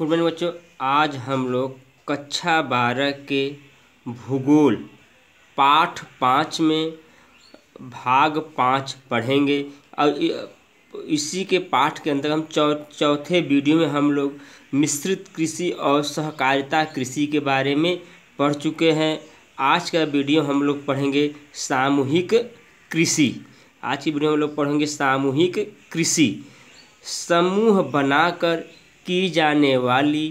good morning बच्चों आज हम लोग कक्षा बारह के भूगोल पाठ पाँच में भाग पाँच पढ़ेंगे और इसी के पाठ के अंदर हम चौ चौथे वीडियो में हम लोग मिश्रित कृषि और सहकारिता कृषि के बारे में पढ़ चुके हैं आज का वीडियो हम लोग पढ़ेंगे सामूहिक कृषि आज की वीडियो हम लोग पढ़ेंगे सामूहिक कृषि समूह बनाकर की जाने वाली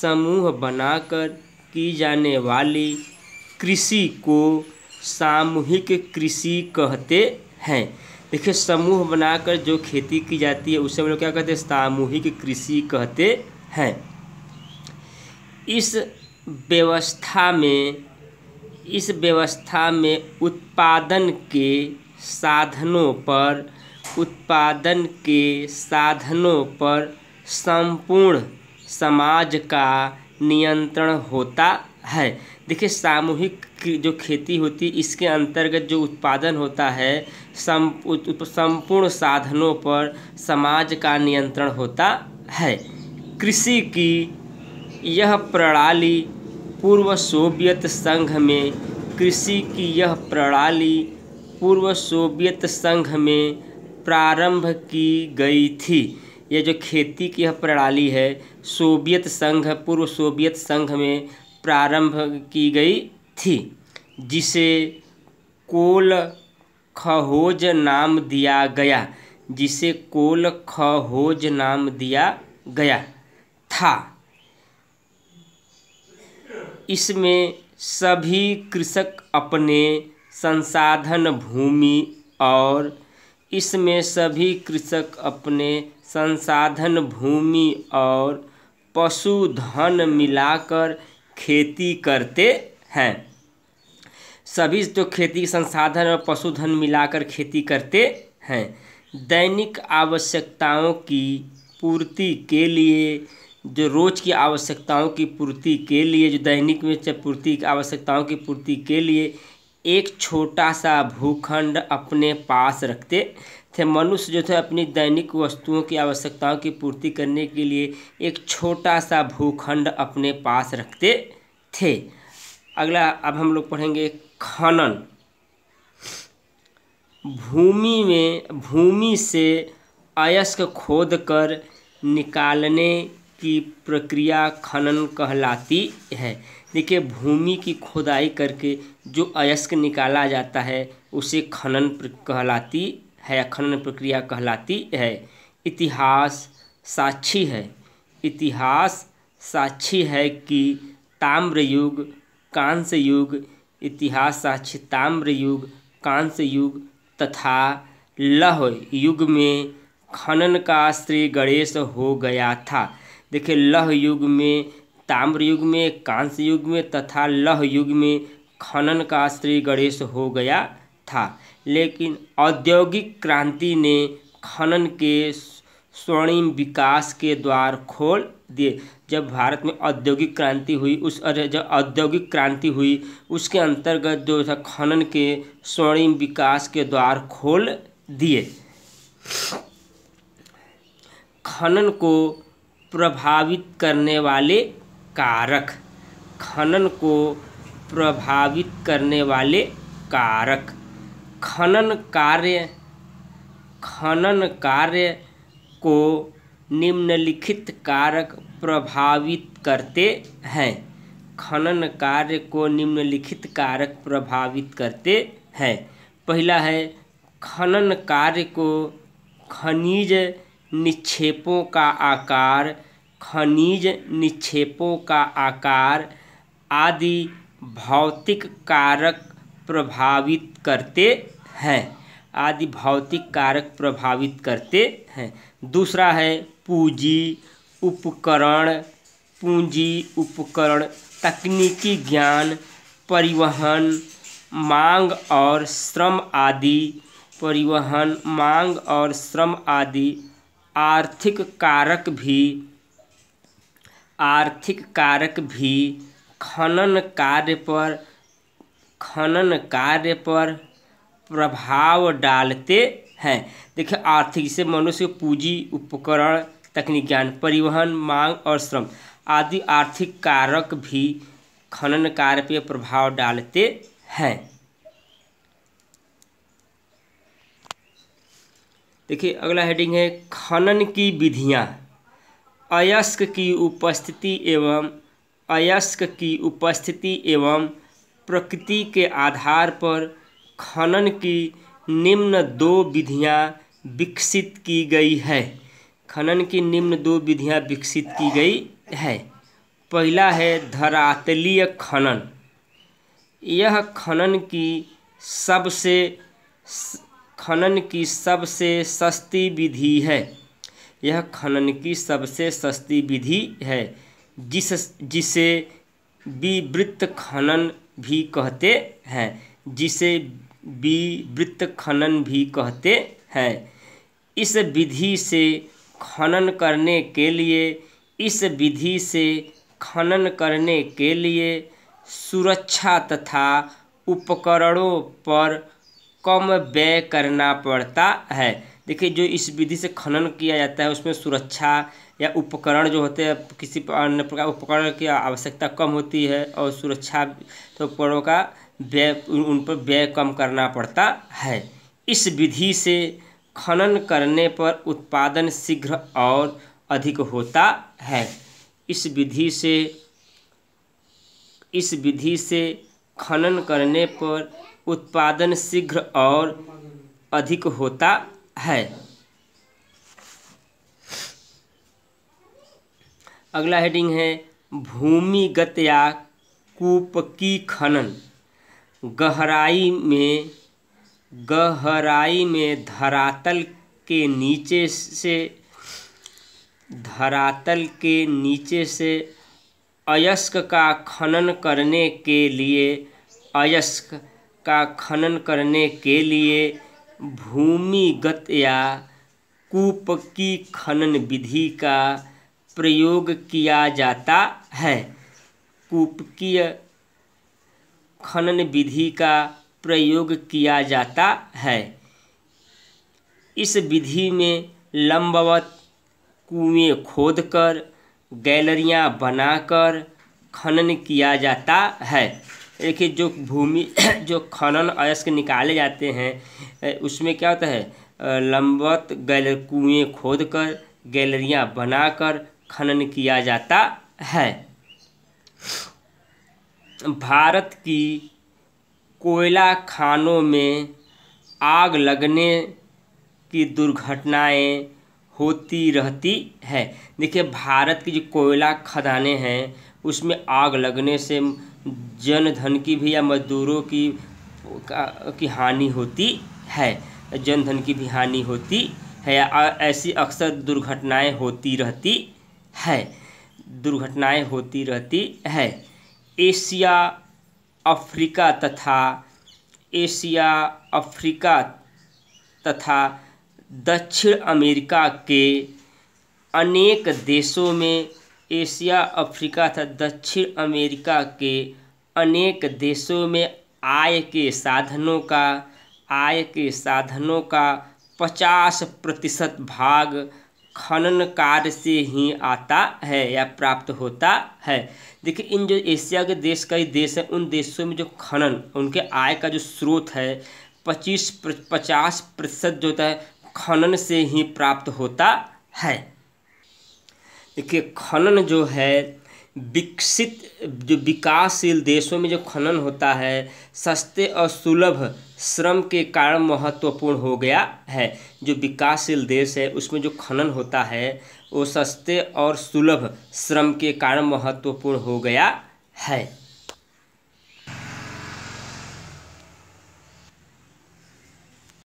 समूह बनाकर की जाने वाली कृषि को सामूहिक कृषि कहते हैं देखिए समूह बनाकर जो खेती की जाती है उसे हम लोग क्या कहते हैं सामूहिक कृषि कहते हैं इस व्यवस्था में इस व्यवस्था में उत्पादन के साधनों पर उत्पादन के साधनों पर संपूर्ण समाज का नियंत्रण होता है देखिए सामूहिक जो खेती होती इसके अंतर्गत जो उत्पादन होता है संपूर्ण साधनों पर समाज का नियंत्रण होता है कृषि की यह प्रणाली पूर्व सोवियत संघ में कृषि की यह प्रणाली पूर्व सोवियत संघ में प्रारंभ की गई थी ये जो खेती की प्रणाली है सोवियत संघ पूर्व सोवियत संघ में प्रारंभ की गई थी जिसे कोल खहोज नाम दिया गया जिसे कोल खहोज नाम दिया गया था इसमें सभी कृषक अपने संसाधन भूमि और इसमें सभी कृषक अपने संसाधन भूमि और पशुधन मिलाकर खेती करते हैं सभी जो खेती संसाधन और पशुधन मिलाकर खेती करते हैं दैनिक आवश्यकताओं की पूर्ति के लिए जो रोज़ की आवश्यकताओं की पूर्ति के लिए जो दैनिक में पूर्ति आवश्यकताओं की पूर्ति के लिए एक छोटा सा भूखंड अपने पास रखते थे मनुष्य जो थे अपनी दैनिक वस्तुओं की आवश्यकताओं की पूर्ति करने के लिए एक छोटा सा भूखंड अपने पास रखते थे अगला अब हम लोग पढ़ेंगे खनन भूमि में भूमि से अयस्क खोद कर निकालने की प्रक्रिया खनन कहलाती है देखिए भूमि की खुदाई करके जो अयस्क निकाला जाता है उसे खनन कहलाती है खनन प्रक्रिया कहलाती है इतिहास साक्षी है इतिहास साक्षी है कि ताम्र युग कांस्य युग इतिहास साक्षी ताम्र युग कांस्य युग तथा लह युग में खनन का श्री गणेश हो गया था देखिए लह युग में ताम्र युग में कांस्य युग में तथा लह युग में खनन का श्री गणेश हो गया था लेकिन औद्योगिक क्रांति ने खनन के स्वर्णिम विकास के द्वार खोल दिए जब भारत में औद्योगिक क्रांति हुई उस जब औद्योगिक क्रांति हुई उसके अंतर्गत जो था खनन के स्वर्णिम विकास के द्वार खोल दिए खनन को प्रभावित करने वाले कारक खनन को प्रभावित करने वाले कारक खनन कार्य खनन कार्य को निम्नलिखित कारक प्रभावित करते हैं खनन कार्य को निम्नलिखित कारक प्रभावित करते हैं पहला है खनन कार्य को खनिज निक्षेपों का आकार खनिज निक्षेपों का आकार आदि भौतिक कारक प्रभावित करते हैं आदि भौतिक कारक प्रभावित करते हैं दूसरा है पूंजी उपकरण पूंजी उपकरण तकनीकी ज्ञान परिवहन मांग और श्रम आदि परिवहन मांग और श्रम आदि आर्थिक कारक भी आर्थिक कारक भी खनन कार्य पर खनन कार्य पर प्रभाव डालते हैं देखिए आर्थिक से मनुष्य पूंजी उपकरण तकनीक ज्ञान परिवहन मांग और श्रम आदि आर्थिक कारक भी खनन कार्य पर प्रभाव डालते हैं देखिए अगला हेडिंग है खनन की विधियाँ अयस्क की उपस्थिति एवं अयस्क की उपस्थिति एवं प्रकृति के आधार पर खनन की निम्न दो विधियां विकसित की गई है खनन की निम्न दो विधियां विकसित की गई है पहला है धरातलीय खनन यह खनन की सबसे खनन की सबसे सस्ती विधि है यह खनन की सबसे सस्ती विधि है जिस जिसे विवृत्त खनन भी कहते हैं जिसे विवृत्त खनन भी कहते हैं इस विधि से खनन करने के लिए इस विधि से खनन करने के लिए सुरक्षा तथा उपकरणों पर कम व्यय करना पड़ता है देखिए जो इस विधि से खनन किया जाता है उसमें सुरक्षा या उपकरण जो होते हैं किसी अन्य प्रकार उपकरण की आवश्यकता कम होती है और सुरक्षा तो उपकरणों का व्यय उन पर व्यय कम करना पड़ता है इस विधि से खनन करने पर उत्पादन शीघ्र और अधिक होता है इस विधि से इस विधि से खनन करने पर उत्पादन शीघ्र और अधिक होता है अगला हेडिंग है भूमिगत या कूप की खनन गहराई में गहराई में धरातल के नीचे से धरातल के नीचे से अयस्क का खनन करने के लिए अयस्क का खनन करने के लिए भूमिगत या कूप की खनन विधि का प्रयोग किया जाता है कूपकीय खनन विधि का प्रयोग किया जाता है इस विधि में लंबवत कुएं खोदकर गैलरियां बनाकर खनन किया जाता है देखिए जो भूमि जो खनन अयस्क निकाले जाते हैं उसमें क्या होता है लंबत गैल कुएँ खोद कर गैलरियाँ बनाकर खनन किया जाता है भारत की कोयला खानों में आग लगने की दुर्घटनाएं होती रहती है देखिए भारत की जो कोयला खदानें हैं उसमें आग लगने से जनधन की भी या मजदूरों की की हानि होती है जनधन की भी हानि होती है ऐसी अक्सर दुर्घटनाएं होती रहती है दुर्घटनाएं होती रहती है एशिया अफ्रीका तथा एशिया अफ्रीका तथा दक्षिण अमेरिका के अनेक देशों में एशिया अफ्रीका तथा दक्षिण अमेरिका के अनेक देशों में आय के साधनों का आय के साधनों का पचास प्रतिशत भाग खनन कार्य से ही आता है या प्राप्त होता है देखिए इन जो एशिया के देश कई देश हैं उन देशों में जो खनन उनके आय का जो स्रोत है पच्चीस पचास प्रतिशत जो होता है खनन से ही प्राप्त होता है देखिए खनन जो है विकसित जो विकासशील देशों में जो खनन होता है सस्ते और सुलभ श्रम के कारण महत्वपूर्ण हो गया है जो विकासशील देश है उसमें जो खनन होता है वो सस्ते और सुलभ श्रम के कारण महत्वपूर्ण हो गया है